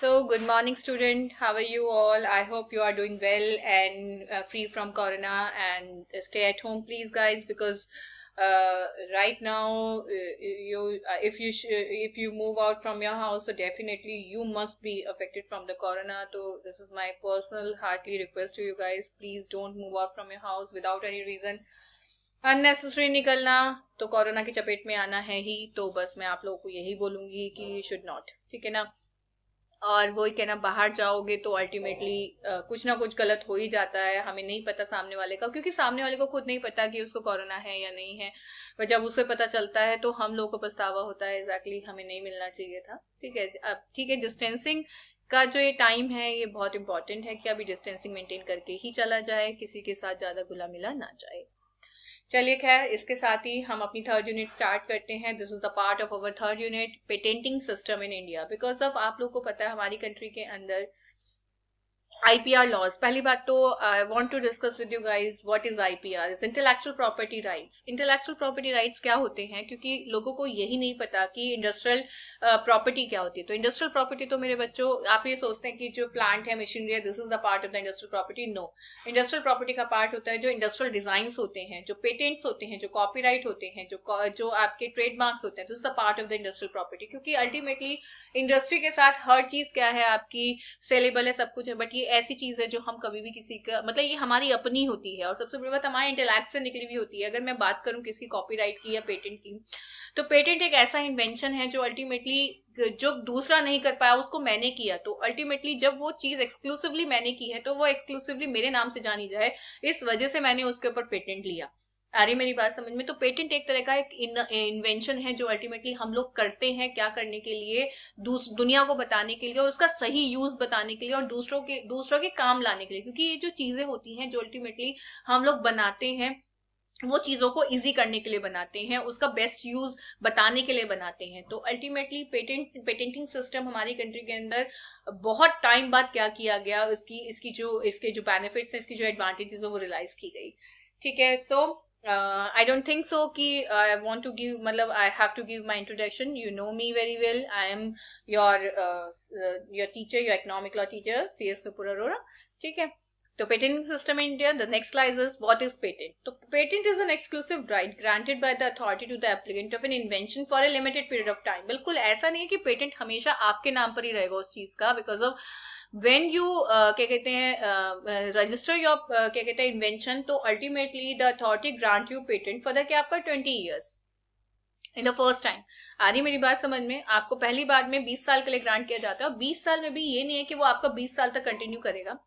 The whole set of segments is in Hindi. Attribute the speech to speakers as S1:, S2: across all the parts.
S1: So good morning student, how are you all? I hope you are doing well and uh, free from corona and uh, stay at home please guys because uh, right now uh, you uh, if you if you move out from your house so definitely you must be affected from the corona so this is my personal heartly request to you guys please don't move out from your house without any reason Unnecessary nikalna. to corona ki chapet mein aana hai hi. तो बस main aap लोगों ko यही बोलूंगी कि यू शुड नॉट ठीक है और वो ही कहना बाहर जाओगे तो अल्टीमेटली कुछ ना कुछ गलत हो ही जाता है हमें नहीं पता सामने वाले का क्योंकि सामने वाले को खुद नहीं पता कि उसको कोरोना है या नहीं है पर जब उसे पता चलता है तो हम लोगों को पछतावा होता है एग्जैक्टली exactly, हमें नहीं मिलना चाहिए था ठीक है अब ठीक है डिस्टेंसिंग का जो ये टाइम है ये बहुत इंपॉर्टेंट है कि अभी डिस्टेंसिंग मेंटेन करके ही चला जाए किसी के साथ ज्यादा गुला मिला ना जाए चलिए खैर इसके साथ ही हम अपनी थर्ड यूनिट स्टार्ट करते हैं this is the part of our third unit patenting system in India because of आप लोग को पता है हमारी कंट्री के अंदर आईपीआर लॉज पहली बात तो I want to discuss with you guys what is IPR is intellectual property right intellectual property right क्या होते हैं क्योंकि लोगों को यही नहीं पता कि इंडस्ट्रियल प्रॉपर्टी uh, क्या होती है तो इंडस्ट्रियल प्रॉपर्टी तो मेरे बच्चों आप ये सोचते हैं कि जो प्लांट है मशीनरी है this is the part of the industrial property no industrial property का पार्ट होता है जो इंडस्ट्रियल डिजाइन होते हैं जो पेटेंट्स होते हैं जो कॉपी राइट होते हैं जो जो आपके ट्रेडमार्क्स होते हैं this is the part of the industrial property क्योंकि अल्टीमेटली इंडस्ट्री के साथ हर चीज क्या है आपकी सेलेबल है सब कुछ है बट ये ऐसी चीज है जो हम कभी भी किसी का मतलब ये हमारी अपनी होती है और सबसे बड़ी बात हमारे इंटेलेक्ट से निकली हुई होती है अगर मैं बात करूँ किसी कॉपीराइट की या पेटेंट की तो पेटेंट एक ऐसा इन्वेंशन है जो अल्टीमेटली जो दूसरा नहीं कर पाया उसको मैंने किया तो अल्टीमेटली जब वो चीज एक्सक्लूसिवली मैंने की है तो वो एक्सक्लूसिवली मेरे नाम से जानी जाए इस वजह से मैंने उसके ऊपर पेटेंट लिया आ रही मेरी बात समझ में तो पेटेंट एक तरह का एक इन्वेंशन है जो अल्टीमेटली हम लोग करते हैं क्या करने के लिए दुनिया को बताने के लिए और उसका सही यूज बताने के लिए और दूसरों के दूसरों के काम लाने के लिए क्योंकि ये जो चीजें होती हैं जो अल्टीमेटली हम लोग बनाते हैं वो चीजों को इजी करने के लिए बनाते हैं उसका बेस्ट यूज बताने के लिए बनाते हैं तो अल्टीमेटली पेटेंट पेटेंटिंग सिस्टम हमारी कंट्री के अंदर बहुत टाइम बाद क्या किया गया उसकी इसकी जो इसके जो बेनिफिट्स हैं इसकी जो एडवांटेजेस है वो रियलाइज की गई ठीक है so so, I don't think so कि आई वॉन्ट टू गिव मतलब I have to give my introduction you know me very well I am your your teacher your economic law teacher C S Kapoor Arora ठीक है तो patent system in India the next slide is what is patent तो patent is an exclusive right granted by the authority to the applicant of an invention for a limited period of time बिल्कुल ऐसा नहीं है कि पेटेंट हमेशा आपके नाम पर ही रहेगा उस चीज का because of when you uh, क्या कहते हैं रजिस्टर uh, योर uh, क्या कहते हैं इन्वेंशन तो ultimately the authority grant you patent for the क्या आपका twenty years in the first time आ रही मेरी बात समझ में आपको पहली बार में 20 साल के लिए ग्रांट किया जाता है और 20 साल में भी ये नहीं है कि वो आपका 20 साल तक कंटिन्यू करेगा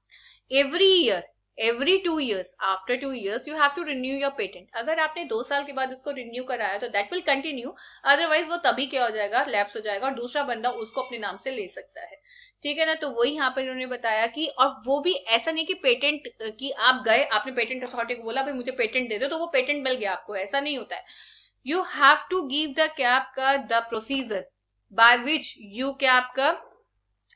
S1: every year every two years after two years you have to renew your patent अगर आपने दो साल के बाद उसको रिन्यू कराया तो दैट विल कंटिन्यू अदरवाइज वो तभी क्या हो जाएगा लैप्स हो जाएगा और दूसरा बंदा उसको अपने नाम से ले सकता है ठीक है ना तो वही यहाँ पर इन्होंने बताया कि और वो भी ऐसा नहीं कि पेटेंट की आप गए आपने पेटेंट अथॉरिटी को बोला भाई मुझे पेटेंट दे दो तो वो पेटेंट मिल गया आपको ऐसा नहीं होता है you have to give the कैप का the procedure by which you कैप का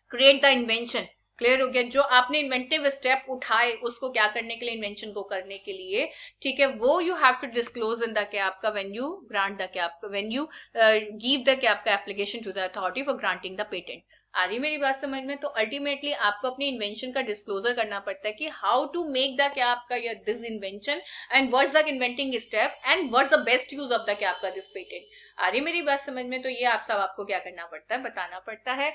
S1: क्रिएट द इन्वेंशन क्लियर हो गया जो आपने इन्वेंटिव स्टेप उठाए उसको क्या करने के लिए इन्वेंशन को करने के लिए ठीक है वो you have to disclose in the कैप का वेन यू ग्रांट द कैप वेन यू गिव द कैप का application to the authority for granting the patent आ रही मेरी बात समझ में तो अल्टीमेटली आपको अपनी इन्वेंशन का डिस्क्लोजर करना पड़ता है कि हाउ टू मेक द क्या आपका this invention and what's the inventing step and what's the best use of the क्या आपका दिस पेटेंट आ रही मेरी बात समझ में तो ये आप सब आपको क्या करना पड़ता है बताना पड़ता है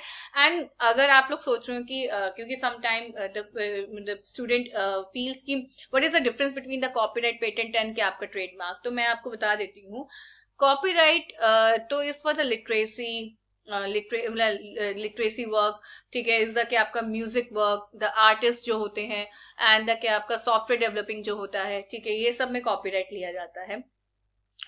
S1: एंड अगर आप लोग सोच रहे हो कि uh, क्योंकि समटाइम स्टूडेंट फील्स की what is the difference between the copyright patent and क्या आपका ट्रेडमार्क तो मैं आपको बता देती हूँ कॉपीराइट uh, तो इस was a literacy literacy work मतलब, ठीक है इज द क्या आपका म्यूजिक वर्क द आर्टिस्ट जो होते हैं एंड द क्या आपका सॉफ्टवेयर डेवलपिंग जो होता है ठीक है ये सब में कॉपीराइट लिया जाता है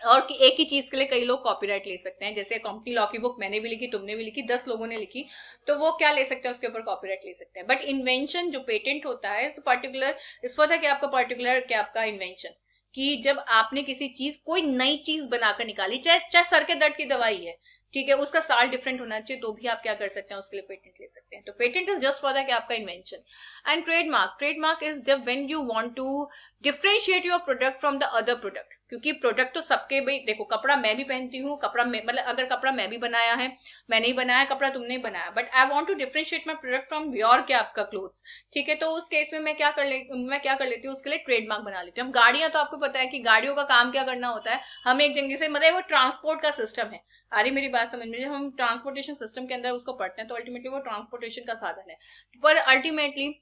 S1: और कि एक ही चीज के लिए कई लोग कॉपीराइट ले सकते हैं जैसे कंपनी लॉ की बुक मैंने भी लिखी तुमने भी लिखी दस लोगों ने लिखी तो वो क्या ले सकते हैं उसके ऊपर कॉपीराइट ले सकते हैं बट इन्वेंशन जो पेटेंट होता है पर्टिकुलर इस फॉर था कि आपका पर्टिकुलर क्या आपका इन्वेंशन कि जब आपने किसी चीज कोई नई चीज बनाकर निकाली चाहे चाहे सर के दर्द की दवाई है ठीक है उसका साल डिफरेंट होना चाहिए तो भी आप क्या कर सकते हैं उसके लिए पेटेंट ले सकते हैं तो patent is just for that आपका invention and trademark trademark is जब when you want to differentiate your product from the other product क्योंकि प्रोडक्ट तो सबके भाई देखो कपड़ा मैं भी पहनती हूँ कपड़ा मतलब अगर कपड़ा मैं भी बनाया है मैंने ही बनाया कपड़ा तुमने बनाया but I want to differentiate my product from your क्या आपका क्लोथ ठीक है तो उस केस में मैं क्या कर ले मैं क्या कर लेती हूँ उसके लिए ट्रेडमार्क बना लेती हूँ हम गाड़ियां तो आपको पता है कि गाड़ियों का काम क्या करना होता है हम एक जगह से मतलब वो ट्रांसपोर्ट का सिस्टम है आ रही मेरी बात समझ में हम ट्रांसपोर्टेशन सिस्टम के अंदर उसको पढ़ते हैं तो अल्टीमेटली वो ट्रांसपोर्टेशन का साधन है पर अल्टीमेटली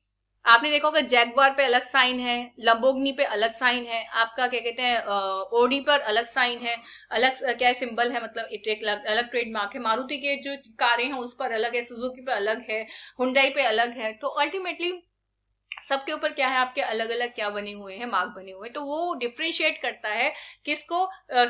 S1: आपने देखा होगा जैगवार पे अलग साइन है लंबोगनी पे अलग साइन है आपका क्या कहते हैं ओडी पर अलग साइन है अलग क्या सिंबल है मतलब एक, एक अलग ट्रेडमार्क है मारुति के जो कारें हैं उस पर अलग है सुजुकी पे अलग है हुंडई पे अलग है तो अल्टीमेटली सबके ऊपर क्या है आपके अलग अलग क्या बने हुए हैं मार्क बने हुए हैं तो वो डिफ्रेंशिएट करता है किसको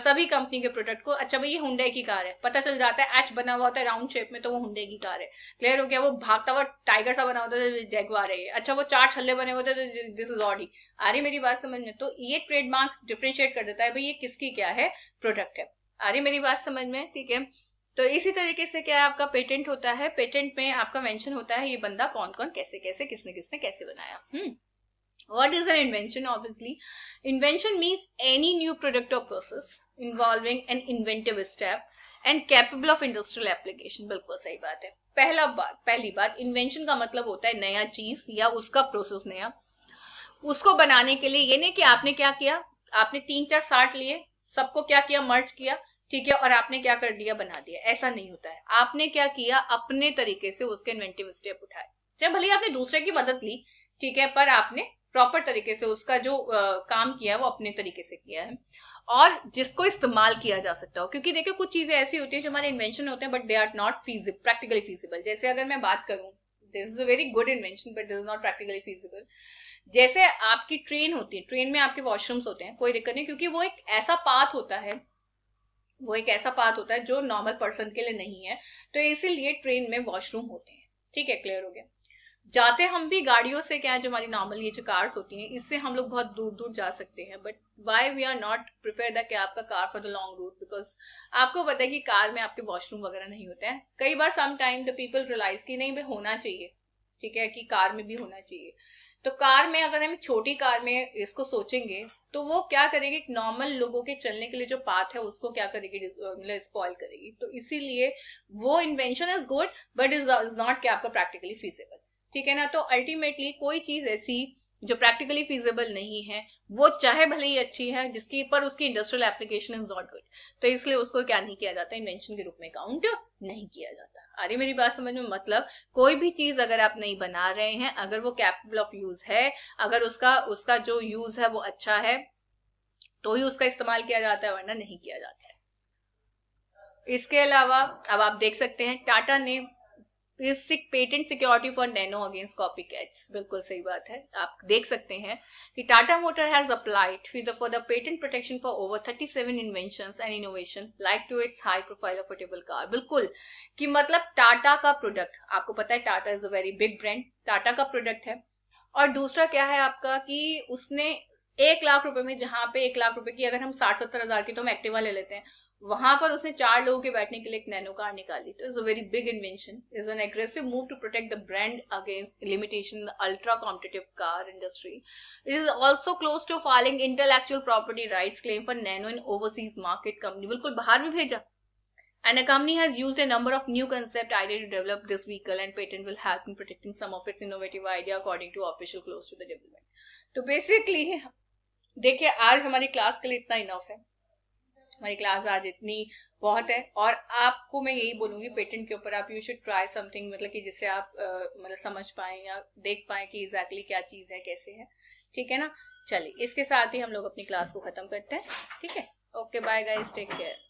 S1: सभी कंपनी के प्रोडक्ट को अच्छा भाई ये हुडे की कार है पता चल जाता है एच बना हुआ होता है राउंड शेप में तो वो हुडे की कार है क्लियर हो गया वो भागता हुआ टाइगर सा बना होता है जैगवार है अच्छा वो चार छल्ले बने हुए थे तो दिस इज ऑडी आ रही मेरी बात समझ में तो ये ट्रेडमार्क डिफ्रेंशिएट कर देता है भाई ये किसकी क्या है प्रोडक्ट है आ रही मेरी बात समझ में ठीक है तो इसी तरीके से क्या है आपका पेटेंट होता है पेटेंट में आपका मेंशन होता है ये बंदा कौन कौन कैसे कैसे किसने किसने कैसे बनाया हम्म what is an invention obviously invention means any new product or process involving an inventive step and capable of industrial बिल्कुल सही बात है पहला बात पहली बात इन्वेंशन का मतलब होता है नया चीज या उसका प्रोसेस नया उसको बनाने के लिए ये नहीं कि आपने क्या किया आपने तीन चार साठ लिए सबको क्या किया मर्ज किया ठीक है और आपने क्या कर दिया बना दिया ऐसा नहीं होता है आपने क्या किया अपने तरीके से उसके इन्वेंटिव स्टेप उठाए चाहे भले आपने दूसरे की मदद ली ठीक है पर आपने प्रॉपर तरीके से उसका जो आ, काम किया है वो अपने तरीके से किया है और जिसको इस्तेमाल किया जा सकता हो क्योंकि देखिए कुछ चीजें ऐसी होती है जो हमारे इन्वेंशन होते हैं but they are not feasible practically feasible जैसे अगर मैं बात करूं this is a very good invention but this is not practically feasible जैसे आपकी ट्रेन होती है ट्रेन में आपके वॉशरूम्स होते हैं कोई दिक्कत नहीं क्योंकि वो एक ऐसा पाथ होता है वो एक ऐसा पाथ होता है जो नॉर्मल पर्सन के लिए नहीं है तो इसीलिए ट्रेन में वॉशरूम होते हैं ठीक है क्लियर हो गया जाते हम भी गाड़ियों से क्या है जो हमारी नॉर्मल ये जो कार्स होती हैं इससे हम लोग बहुत दूर दूर जा सकते हैं but why we are not prepare that आपका car for the long route because आपको पता है कि कार में आपके वॉशरूम वगैरह नहीं होते हैं कई बार some time the people realize कि नहीं भाई होना चाहिए ठीक है कि कार में भी होना चाहिए तो कार में अगर हम छोटी कार में इसको सोचेंगे तो वो क्या करेगी नॉर्मल लोगों के चलने के लिए जो पाथ है उसको क्या करेगी मतलब स्पॉइल करेगी तो इसीलिए वो invention is good but is is not क्या आपका प्रैक्टिकली फीजेबल ठीक है ना तो अल्टीमेटली कोई चीज ऐसी जो प्रैक्टिकली फीजेबल नहीं है वो चाहे भले ही अच्छी है जिसकी पर उसकी industrial application is not good तो इसलिए उसको क्या नहीं किया जाता इन्वेंशन के रूप में काउंट नहीं किया जाता आ रही मेरी बात समझ में मतलब कोई भी चीज अगर आप नहीं बना रहे हैं अगर वो कैपेबल ऑफ यूज है अगर उसका उसका जो यूज है वो अच्छा है तो ही उसका इस्तेमाल किया जाता है वरना नहीं किया जाता है इसके अलावा अब आप देख सकते हैं टाटा ने patent security for Nano against copy cats बिल्कुल सही बात है आप देख सकते हैं कि Tata motor has applied for the patent protection for over 37 invention and innovation like to its high profile affordable car बिल्कुल कि मतलब टाटा का प्रोडक्ट आपको पता है Tata is a very big brand Tata का प्रोडक्ट है और दूसरा क्या है आपका कि उसने एक लाख रुपए में जहां पे एक लाख रुपए की अगर हम साठ सत्तर हजार की तो हम एक्टिवा ले लेते हैं वहां पर उसने चार लोगों के बैठने के लिए एक नैनो कार निकाली तो is a very big invention is an aggressive move to protect the brand against limitation ultra competitive car industry it is also close to falling intellectual property right claim for Nano in overseas market company बिल्कुल बाहर भी भेजा and a company has used a number of new concept ideas to develop this vehicle and patent will help in protecting some of its innovative idea according to official close to the development so तो basically देखिए आज हमारी क्लास के लिए इतना इनफ है हमारी क्लास आज इतनी बहुत है और आपको मैं यही बोलूंगी पेटेंट के ऊपर आप यू शुड ट्राई समथिंग मतलब कि जिससे आप मतलब समझ पाए या देख पाए कि एग्जैक्टली क्या चीज है कैसे है ठीक है ना चलिए इसके साथ ही हम लोग अपनी क्लास को खत्म करते हैं ठीक है okay bye guys take care